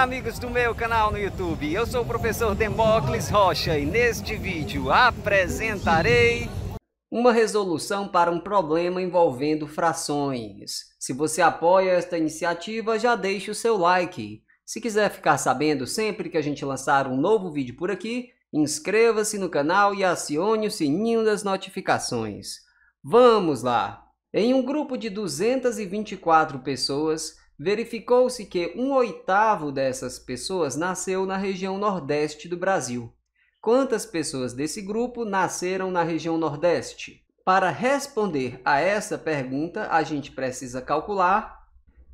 Olá amigos do meu canal no YouTube, eu sou o professor Demócles Rocha e neste vídeo apresentarei uma resolução para um problema envolvendo frações. Se você apoia esta iniciativa, já deixe o seu like. Se quiser ficar sabendo sempre que a gente lançar um novo vídeo por aqui, inscreva-se no canal e acione o sininho das notificações. Vamos lá! Em um grupo de 224 pessoas, verificou-se que um oitavo dessas pessoas nasceu na região nordeste do Brasil. Quantas pessoas desse grupo nasceram na região nordeste? Para responder a essa pergunta, a gente precisa calcular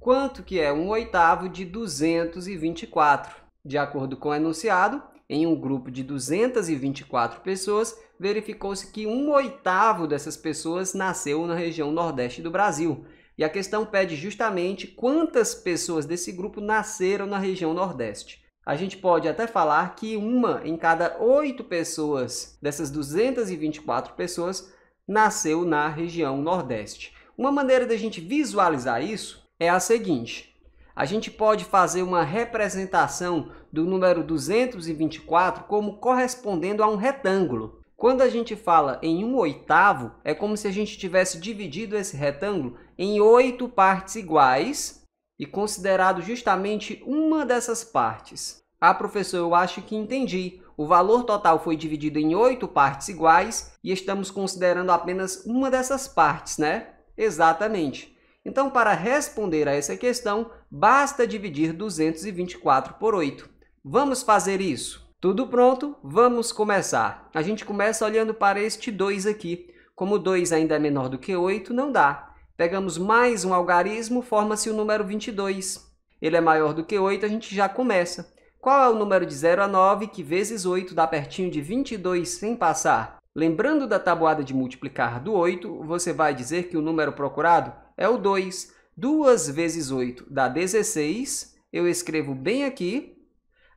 quanto que é um oitavo de 224. De acordo com o enunciado, em um grupo de 224 pessoas, verificou-se que um oitavo dessas pessoas nasceu na região nordeste do Brasil. E a questão pede justamente quantas pessoas desse grupo nasceram na região Nordeste. A gente pode até falar que uma em cada oito pessoas, dessas 224 pessoas, nasceu na região Nordeste. Uma maneira da gente visualizar isso é a seguinte: a gente pode fazer uma representação do número 224 como correspondendo a um retângulo. Quando a gente fala em um oitavo, é como se a gente tivesse dividido esse retângulo em oito partes iguais e considerado justamente uma dessas partes. Ah, professor, eu acho que entendi. O valor total foi dividido em oito partes iguais e estamos considerando apenas uma dessas partes, né? Exatamente. Então, para responder a essa questão, basta dividir 224 por 8. Vamos fazer isso? Tudo pronto? Vamos começar. A gente começa olhando para este 2 aqui. Como 2 ainda é menor do que 8, não dá. Pegamos mais um algarismo, forma-se o número 22. Ele é maior do que 8, a gente já começa. Qual é o número de 0 a 9, que vezes 8 dá pertinho de 22 sem passar? Lembrando da tabuada de multiplicar do 8, você vai dizer que o número procurado é o 2. 2 vezes 8 dá 16. Eu escrevo bem aqui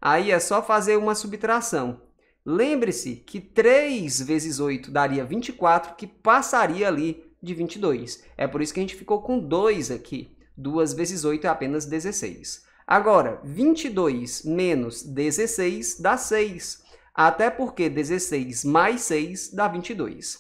Aí é só fazer uma subtração. Lembre-se que 3 vezes 8 daria 24, que passaria ali de 22. É por isso que a gente ficou com 2 aqui. 2 vezes 8 é apenas 16. Agora, 22 menos 16 dá 6, até porque 16 mais 6 dá 22.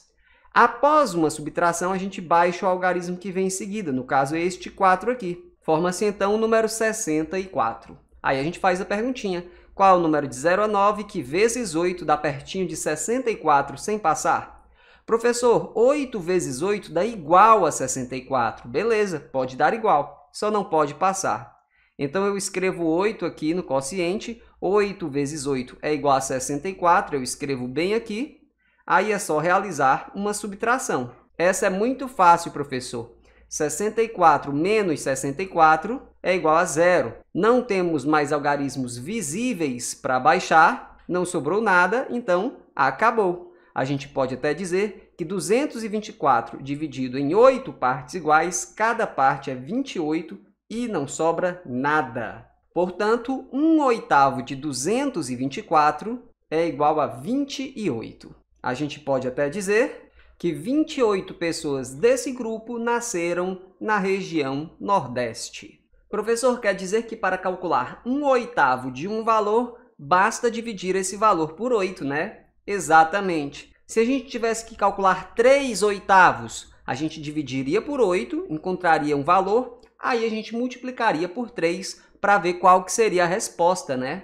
Após uma subtração, a gente baixa o algarismo que vem em seguida, no caso é este 4 aqui. Forma-se então o número 64. Aí a gente faz a perguntinha. Qual é o número de 0 a 9 que vezes 8 dá pertinho de 64 sem passar? Professor, 8 vezes 8 dá igual a 64. Beleza, pode dar igual, só não pode passar. Então, eu escrevo 8 aqui no quociente. 8 vezes 8 é igual a 64, eu escrevo bem aqui. Aí é só realizar uma subtração. Essa é muito fácil, professor. 64 menos 64 é igual a zero. Não temos mais algarismos visíveis para baixar, não sobrou nada, então acabou. A gente pode até dizer que 224 dividido em 8 partes iguais, cada parte é 28 e não sobra nada. Portanto, 1 oitavo de 224 é igual a 28. A gente pode até dizer que 28 pessoas desse grupo nasceram na região Nordeste. Professor, quer dizer que para calcular um oitavo de um valor, basta dividir esse valor por 8, né? Exatamente. Se a gente tivesse que calcular 3 oitavos, a gente dividiria por 8, encontraria um valor, aí a gente multiplicaria por 3 para ver qual que seria a resposta, né?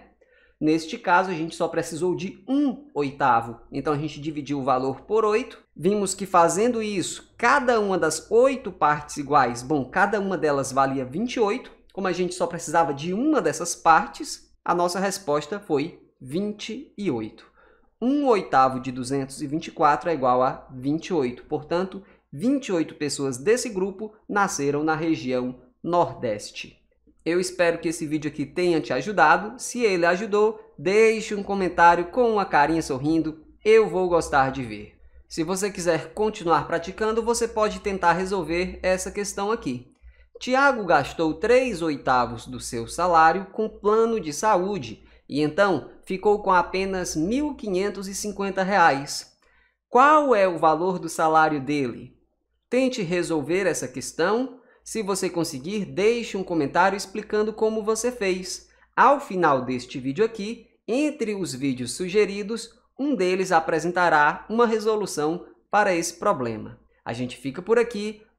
Neste caso, a gente só precisou de 1 oitavo. Então, a gente dividiu o valor por 8. Vimos que fazendo isso, cada uma das 8 partes iguais, bom, cada uma delas valia 28. Como a gente só precisava de uma dessas partes, a nossa resposta foi 28. 1 oitavo de 224 é igual a 28. Portanto, 28 pessoas desse grupo nasceram na região Nordeste. Eu espero que esse vídeo aqui tenha te ajudado. Se ele ajudou, deixe um comentário com uma carinha sorrindo. Eu vou gostar de ver. Se você quiser continuar praticando, você pode tentar resolver essa questão aqui. Tiago gastou três oitavos do seu salário com plano de saúde e então ficou com apenas R$ 1.550. Qual é o valor do salário dele? Tente resolver essa questão. Se você conseguir, deixe um comentário explicando como você fez. Ao final deste vídeo aqui, entre os vídeos sugeridos, um deles apresentará uma resolução para esse problema. A gente fica por aqui.